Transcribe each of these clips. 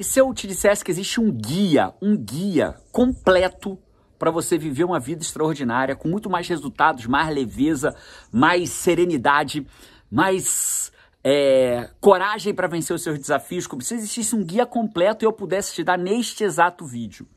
E se eu te dissesse que existe um guia, um guia completo para você viver uma vida extraordinária, com muito mais resultados, mais leveza, mais serenidade, mais é, coragem para vencer os seus desafios, como se existisse um guia completo e eu pudesse te dar neste exato vídeo?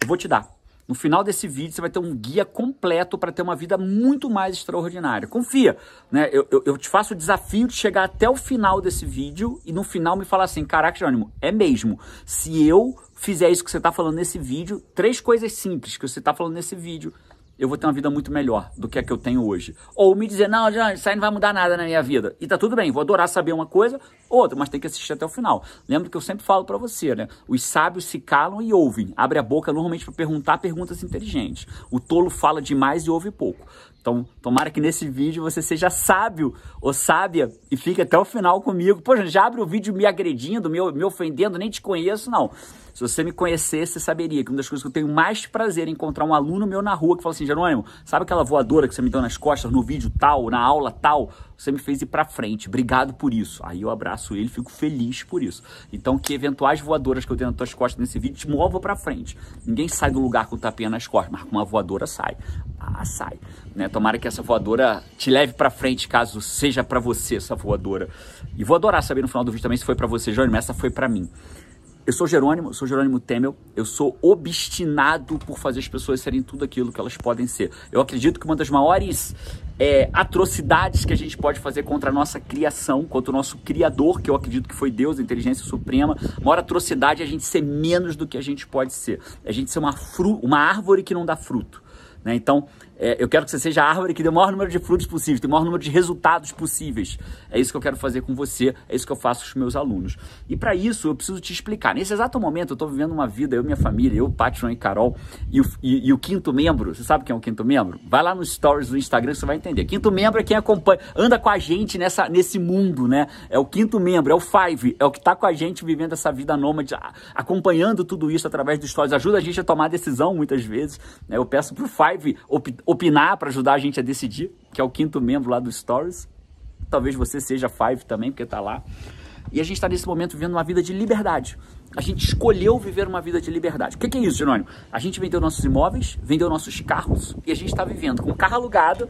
Eu vou te dar. No final desse vídeo você vai ter um guia completo para ter uma vida muito mais extraordinária. Confia, né? Eu, eu, eu, te faço o desafio de chegar até o final desse vídeo e no final me falar assim, caraca, Jerônimo, é mesmo. Se eu fizer isso que você está falando nesse vídeo, três coisas simples que você está falando nesse vídeo, eu vou ter uma vida muito melhor do que a que eu tenho hoje. Ou me dizer, não, não, isso aí não vai mudar nada na minha vida. E tá tudo bem, vou adorar saber uma coisa, outra, mas tem que assistir até o final. Lembra que eu sempre falo para você, né? Os sábios se calam e ouvem. Abre a boca normalmente para perguntar perguntas inteligentes. O tolo fala demais e ouve pouco. Então, tomara que nesse vídeo você seja sábio ou sábia e fique até o final comigo. Poxa, já abre o vídeo me agredindo, me, me ofendendo, nem te conheço, não. Se você me conhecesse, você saberia que uma das coisas que eu tenho mais prazer é encontrar um aluno meu na rua que fala assim: Jerônimo, sabe aquela voadora que você me deu nas costas no vídeo tal, na aula tal? Você me fez ir pra frente, obrigado por isso. Aí eu abraço ele, fico feliz por isso. Então, que eventuais voadoras que eu tenho nas tuas costas nesse vídeo te mova pra frente. Ninguém sai do lugar com tapinha nas costas, mas com uma voadora sai. Ah, sai. Né? Tomara que essa voadora te leve pra frente, caso seja para você essa voadora. E vou adorar saber no final do vídeo também se foi para você, Jerônimo, essa foi para mim. Eu sou Jerônimo, sou Jerônimo Temel. Eu sou obstinado por fazer as pessoas serem tudo aquilo que elas podem ser. Eu acredito que uma das maiores é, atrocidades que a gente pode fazer contra a nossa criação, contra o nosso Criador, que eu acredito que foi Deus, a inteligência suprema, a maior atrocidade é a gente ser menos do que a gente pode ser. É a gente ser uma, fru uma árvore que não dá fruto. Né? Então, é, eu quero que você seja a árvore que dê o maior número de frutos possível, tem o maior número de resultados possíveis. É isso que eu quero fazer com você, é isso que eu faço com os meus alunos. E para isso, eu preciso te explicar. Nesse exato momento, eu estou vivendo uma vida, eu e minha família, eu, Paty, e Carol, e o, e, e o, quinto membro, você sabe quem é o quinto membro? Vai lá nos stories do Instagram que você vai entender. Quinto membro é quem acompanha, anda com a gente nessa, nesse mundo, né? É o quinto membro, é o Five, é o que está com a gente vivendo essa vida nômade, acompanhando tudo isso através dos stories, ajuda a gente a tomar decisão muitas vezes. Né? Eu peço pro Five optar opinar, para ajudar a gente a decidir, que é o quinto membro lá do Stories. Talvez você seja Five também, porque está lá. E a gente está nesse momento vivendo uma vida de liberdade. A gente escolheu viver uma vida de liberdade. O que, que é isso, Jerônimo? A gente vendeu nossos imóveis, vendeu nossos carros e a gente está vivendo com carro alugado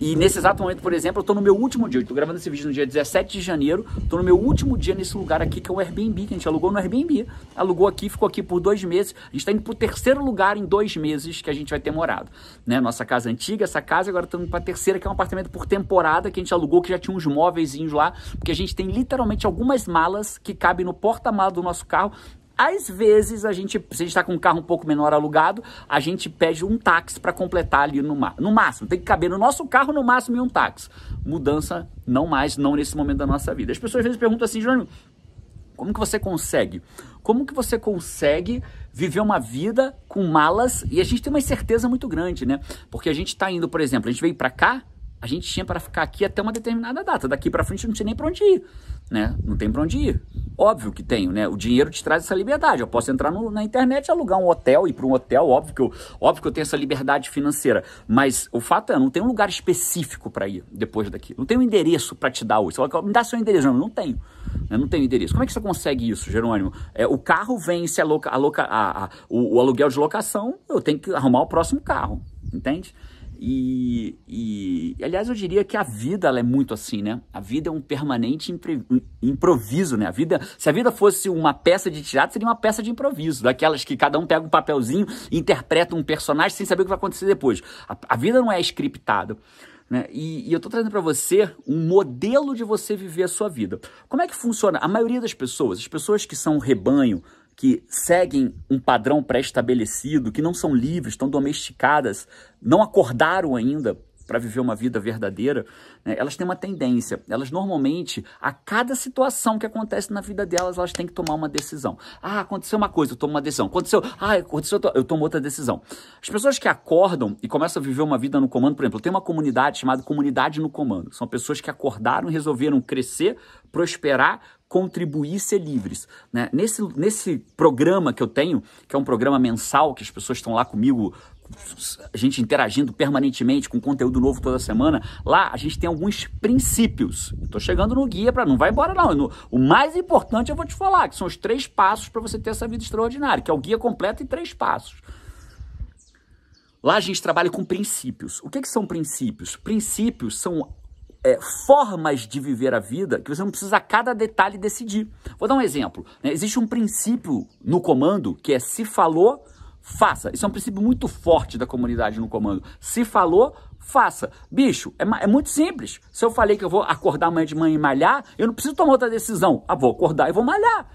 e nesse exato momento, por exemplo, eu estou no meu último dia. Eu tô gravando esse vídeo no dia 17 de janeiro. Estou no meu último dia nesse lugar aqui, que é o Airbnb, que a gente alugou no Airbnb. Alugou aqui, ficou aqui por dois meses. A gente está indo pro terceiro lugar em dois meses que a gente vai ter morado. Né? Nossa casa antiga, essa casa, agora estamos para terceira, que é um apartamento por temporada que a gente alugou, que já tinha uns móveis lá, porque a gente tem literalmente algumas malas que cabem no porta-mala do nosso carro às vezes, a gente, se a gente tá com um carro um pouco menor alugado, a gente pede um táxi para completar ali no, no máximo. Tem que caber no nosso carro, no máximo, e um táxi. Mudança, não mais, não nesse momento da nossa vida. As pessoas às vezes perguntam assim, Júnior, como que você consegue? Como que você consegue viver uma vida com malas? E a gente tem uma incerteza muito grande, né? Porque a gente está indo, por exemplo, a gente veio para cá, a gente tinha para ficar aqui até uma determinada data. Daqui para frente não tinha nem para onde ir né? Não tem para onde ir. Óbvio que tenho, né? O dinheiro te traz essa liberdade. Eu posso entrar no, na internet, alugar um hotel, ir para um hotel, óbvio que, eu, óbvio que eu tenho essa liberdade financeira. Mas o fato é, eu não tem um lugar específico para ir depois daqui. Não tem um endereço para te dar hoje. Você fala, me dá seu endereço. Não, não tenho. Né? Eu não tenho endereço. Como é que você consegue isso, Jerônimo? É, o carro vem, se aloca, aloca, a, a, o, o aluguel de locação, eu tenho que arrumar o próximo carro. Entende? E, e, aliás, eu diria que a vida ela é muito assim, né? A vida é um permanente impre, improviso, né? A vida, se a vida fosse uma peça de teatro, seria uma peça de improviso, daquelas que cada um pega um papelzinho, interpreta um personagem sem saber o que vai acontecer depois. A, a vida não é scriptada. Né? E, e, eu estou trazendo para você um modelo de você viver a sua vida. Como é que funciona? A maioria das pessoas, as pessoas que são rebanho, que seguem um padrão pré-estabelecido, que não são livres, estão domesticadas, não acordaram ainda para viver uma vida verdadeira, né, elas têm uma tendência. Elas normalmente, a cada situação que acontece na vida delas, elas têm que tomar uma decisão. Ah, aconteceu uma coisa, eu tomo uma decisão. Aconteceu, ah, aconteceu, eu tomo outra decisão. As pessoas que acordam e começam a viver uma vida no comando, por exemplo, eu tenho uma comunidade chamada Comunidade no Comando. São pessoas que acordaram e resolveram crescer, prosperar, contribuir ser livres. Né? Nesse, nesse programa que eu tenho, que é um programa mensal, que as pessoas estão lá comigo, a gente interagindo permanentemente com conteúdo novo toda semana, lá a gente tem alguns princípios. Estou chegando no guia para não vai embora não. No, o mais importante eu vou te falar, que são os três passos para você ter essa vida extraordinária, que é o guia completo em três passos. Lá a gente trabalha com princípios. O que, que são princípios? Princípios são é, formas de viver a vida que você não precisa a cada detalhe decidir. Vou dar um exemplo. Né? Existe um princípio no comando que é se falou, faça. Isso é um princípio muito forte da comunidade no comando. Se falou, faça. Bicho, é, é, muito simples. Se eu falei que eu vou acordar amanhã de manhã e malhar, eu não preciso tomar outra decisão. Ah, vou acordar e vou malhar.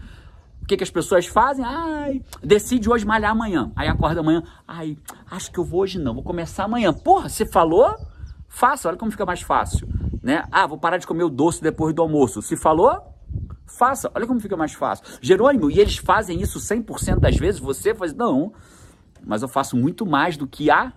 O que, que as pessoas fazem? Ai, decide hoje malhar amanhã. Aí acorda amanhã. Ai, acho que eu vou hoje não, vou começar amanhã. Porra, você falou? Faça, olha como fica mais fácil né? Ah, vou parar de comer o doce depois do almoço. Se falou, faça. Olha como fica mais fácil. Jerônimo, e eles fazem isso 100% das vezes? Você faz? Não, mas eu faço muito mais do que a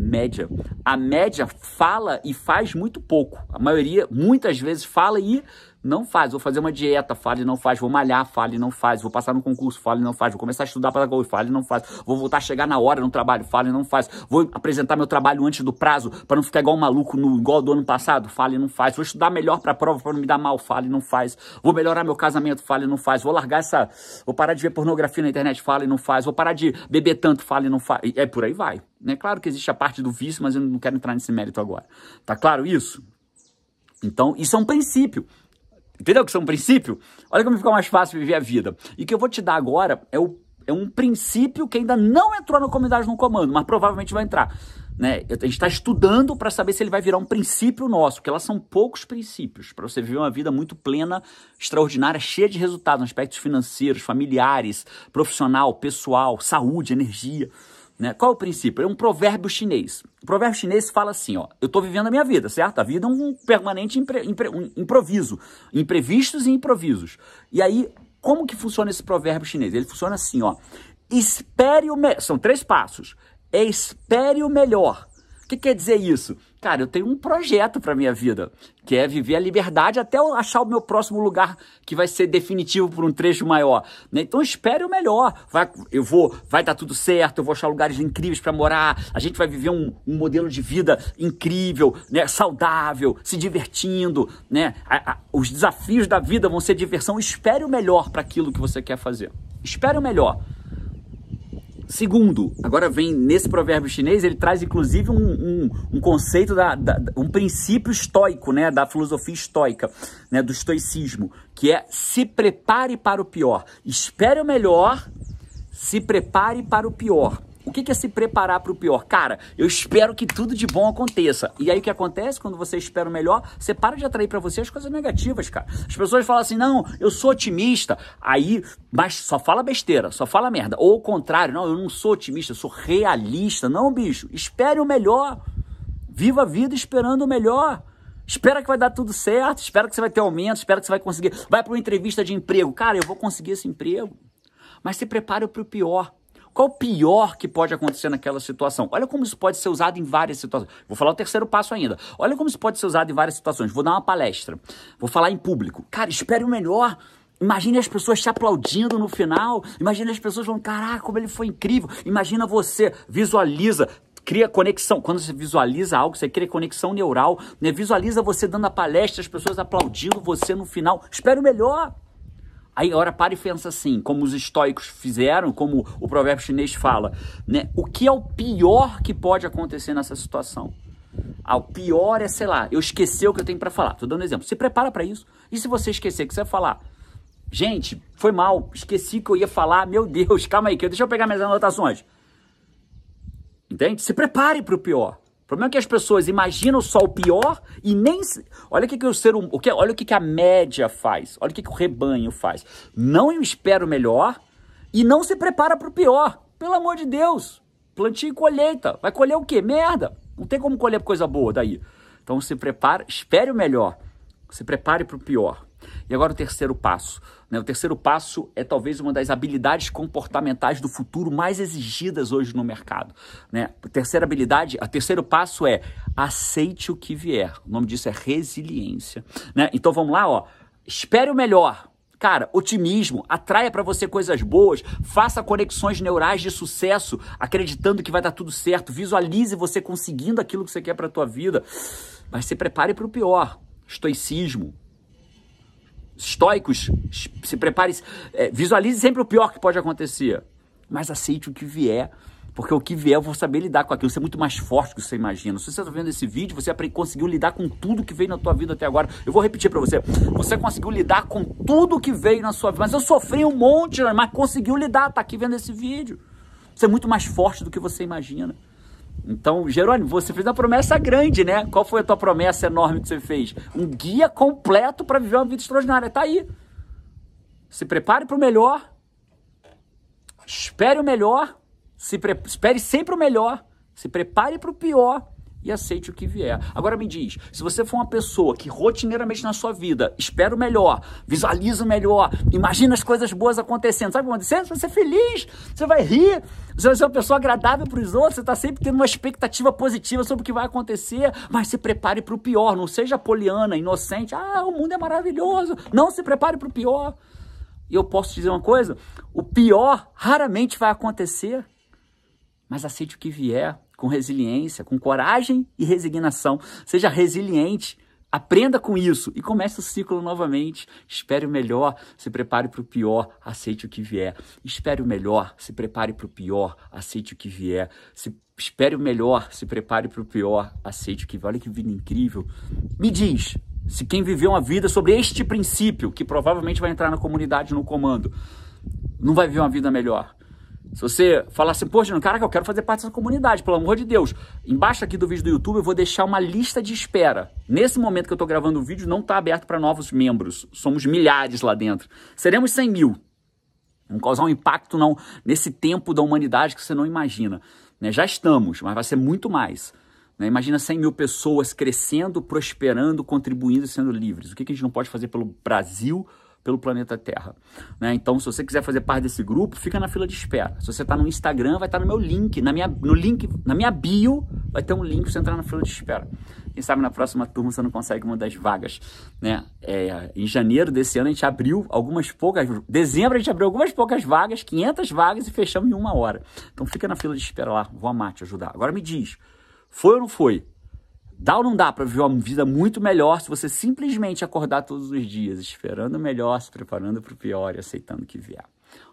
média. A média fala e faz muito pouco. A maioria, muitas vezes, fala e não faz. Vou fazer uma dieta, fala e não faz. Vou malhar, fala e não faz. Vou passar no concurso, fala e não faz. Vou começar a estudar para dar gol, fala e não faz. Vou voltar a chegar na hora no trabalho, fala e não faz. Vou apresentar meu trabalho antes do prazo para não ficar igual um maluco no igual do ano passado, fala e não faz. Vou estudar melhor para a prova para não me dar mal, fala e não faz. Vou melhorar meu casamento, fala e não faz. Vou largar essa, vou parar de ver pornografia na internet, fala e não faz. Vou parar de beber tanto, fala e não faz. É por aí vai. É claro que existe a parte do vício, mas eu não quero entrar nesse mérito agora. Tá claro isso? Então, isso é um princípio. Entendeu que isso é um princípio? Olha como fica mais fácil viver a vida. E o que eu vou te dar agora é, o, é um princípio que ainda não entrou na comunidade no comando, mas provavelmente vai entrar. Né? A gente está estudando para saber se ele vai virar um princípio nosso, porque elas são poucos princípios para você viver uma vida muito plena, extraordinária, cheia de resultados, aspectos financeiros, familiares, profissional, pessoal, saúde, energia. Né? Qual é o princípio? É um provérbio chinês. O provérbio chinês fala assim: ó, eu estou vivendo a minha vida, certo? A vida é um permanente impre, impre, um improviso, imprevistos e improvisos. E aí, como que funciona esse provérbio chinês? Ele funciona assim: ó, espere o melhor. São três passos. Espere o melhor que quer dizer isso? Cara, eu tenho um projeto para minha vida, que é viver a liberdade até eu achar o meu próximo lugar que vai ser definitivo por um trecho maior. Né? Então espere o melhor. Vai, eu vou, vai dar tudo certo, eu vou achar lugares incríveis para morar, a gente vai viver um, um modelo de vida incrível, né? saudável, se divertindo. Né? A, a, os desafios da vida vão ser diversão. Espere o melhor para aquilo que você quer fazer. Espere o melhor. Segundo, agora vem nesse provérbio chinês, ele traz inclusive um, um, um conceito, da, da, um princípio estoico, né, da filosofia estoica, né, do estoicismo, que é se prepare para o pior. Espere o melhor, se prepare para o pior. O que é se preparar para o pior? Cara, eu espero que tudo de bom aconteça. E aí o que acontece quando você espera o melhor? Você para de atrair para você as coisas negativas, cara. As pessoas falam assim: não, eu sou otimista. Aí, mas só fala besteira, só fala merda. Ou o contrário, não, eu não sou otimista, eu sou realista. Não, bicho, espere o melhor. Viva a vida esperando o melhor. Espera que vai dar tudo certo, espera que você vai ter aumento, espera que você vai conseguir. Vai para uma entrevista de emprego. Cara, eu vou conseguir esse emprego. Mas se prepare para o pior. Qual o pior que pode acontecer naquela situação? Olha como isso pode ser usado em várias situações. Vou falar o terceiro passo ainda. Olha como isso pode ser usado em várias situações. Vou dar uma palestra. Vou falar em público. Cara, espere o melhor. Imagine as pessoas te aplaudindo no final. Imagine as pessoas falando: caraca, como ele foi incrível. Imagina você, visualiza, cria conexão. Quando você visualiza algo, você cria conexão neural. Né? Visualiza você dando a palestra, as pessoas aplaudindo você no final. Espere o melhor. Aí ora para e pensa assim, como os estoicos fizeram, como o provérbio chinês fala, né? O que é o pior que pode acontecer nessa situação? Ah, o pior é, sei lá, eu esquecer o que eu tenho para falar. Tô dando um exemplo. Se prepara para isso. E se você esquecer o que você vai falar? Gente, foi mal, esqueci que eu ia falar. Meu Deus, calma aí, que eu, deixa eu pegar minhas anotações. Entende? Se prepare para o pior problema é que as pessoas imaginam só o pior e nem. Olha o que, que o ser hum, o que, olha o que, que a média faz, olha o que, que o rebanho faz. Não espera o melhor e não se prepara para o pior. Pelo amor de Deus! Plantio e colheita. Vai colher o quê? Merda! Não tem como colher coisa boa daí. Então se prepara, espere o melhor, se prepare para o pior. E agora o terceiro passo. Né? O terceiro passo é talvez uma das habilidades comportamentais do futuro mais exigidas hoje no mercado. Né? A terceira habilidade, o terceiro passo é aceite o que vier. O nome disso é resiliência. Né? Então vamos lá, ó. Espere o melhor, Cara, otimismo, atraia para você coisas boas, faça conexões neurais de sucesso, acreditando que vai dar tudo certo, visualize você conseguindo aquilo que você quer para tua vida, mas se prepare para o pior. Estoicismo, estoicos, se prepare, é, visualize sempre o pior que pode acontecer, mas aceite o que vier. Porque o que vier, eu vou saber lidar com aquilo. Você é muito mais forte do que você imagina. Se você está vendo esse vídeo, você conseguiu lidar com tudo que veio na tua vida até agora. Eu vou repetir para você. Você conseguiu lidar com tudo que veio na sua vida. Mas eu sofri um monte, mas conseguiu lidar. Está aqui vendo esse vídeo. Você é muito mais forte do que você imagina. Então, Jerônimo, você fez uma promessa grande, né? Qual foi a tua promessa enorme que você fez? Um guia completo para viver uma vida extraordinária. Tá aí. Se prepare para o melhor. Espere o melhor. Se pre... Espere sempre o melhor. Se prepare para o pior e aceite o que vier. Agora me diz, se você for uma pessoa que rotineiramente na sua vida espera o melhor, visualiza o melhor, imagina as coisas boas acontecendo, sabe o que acontecendo? Você vai ser feliz, você vai rir, você vai ser uma pessoa agradável para os outros, você está sempre tendo uma expectativa positiva sobre o que vai acontecer, mas se prepare para o pior, não seja poliana, inocente, ah, o mundo é maravilhoso, não se prepare para o pior. E eu posso te dizer uma coisa, o pior raramente vai acontecer, mas aceite o que vier, com resiliência, com coragem e resignação. Seja resiliente. Aprenda com isso e comece o ciclo novamente. Espere o melhor, se prepare para o pior, aceite o que vier. Espere o melhor, se prepare para o pior, aceite o que vier. Se espere o melhor, se prepare para o pior, aceite o que vier. Olha que vida incrível. Me diz, se quem viveu uma vida sobre este princípio, que provavelmente vai entrar na comunidade no comando, não vai viver uma vida melhor. Se você falar assim, poxa, caraca, eu quero fazer parte dessa comunidade, pelo amor de Deus. Embaixo aqui do vídeo do YouTube eu vou deixar uma lista de espera. Nesse momento que eu estou gravando o vídeo, não está aberto para novos membros. Somos milhares lá dentro. Seremos 100 mil. Vamos causar um impacto não nesse tempo da humanidade que você não imagina. Né? Já estamos, mas vai ser muito mais. Né? Imagina 100 mil pessoas crescendo, prosperando, contribuindo e sendo livres. O que, que a gente não pode fazer pelo Brasil, pelo planeta Terra. Né? Então, se você quiser fazer parte desse grupo, fica na fila de espera. Se você está no Instagram, vai estar tá no meu link, na minha, no link, na minha bio, vai ter um link para você entrar na fila de espera. Quem sabe na próxima turma você não consegue uma das vagas. Né? É, em janeiro desse ano a gente abriu algumas poucas, dezembro a gente abriu algumas poucas vagas, 500 vagas e fechamos em uma hora. Então fica na fila de espera lá, vou amar te ajudar. Agora me diz, foi ou não foi? Dá ou não dá para viver uma vida muito melhor se você simplesmente acordar todos os dias, esperando o melhor, se preparando para o pior e aceitando que vier.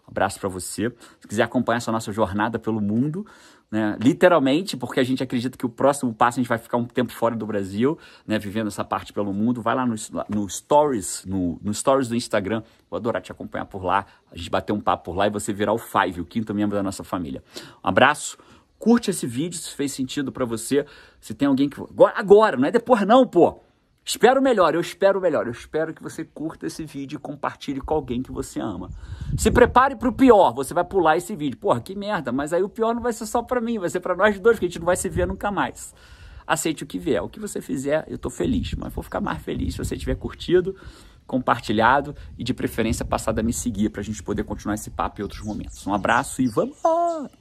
Um abraço para você. Se quiser acompanhar essa nossa jornada pelo mundo, né, literalmente, porque a gente acredita que o próximo passo a gente vai ficar um tempo fora do Brasil, né, vivendo essa parte pelo mundo, vai lá no, no Stories, no, no, Stories do Instagram. Vou adorar te acompanhar por lá, a gente bater um papo por lá e você virar o Five, o quinto membro da nossa família. Um abraço. Curte esse vídeo se fez sentido para você. Se tem alguém que. Agora, não é depois, não, pô! Espero melhor, eu espero melhor. Eu espero que você curta esse vídeo e compartilhe com alguém que você ama. Se prepare para o pior, você vai pular esse vídeo. Porra, que merda, mas aí o pior não vai ser só para mim, vai ser para nós dois, que a gente não vai se ver nunca mais. Aceite o que vier. O que você fizer, eu tô feliz, mas vou ficar mais feliz se você tiver curtido, compartilhado e de preferência passado a me seguir para a gente poder continuar esse papo em outros momentos. Um abraço e vamos!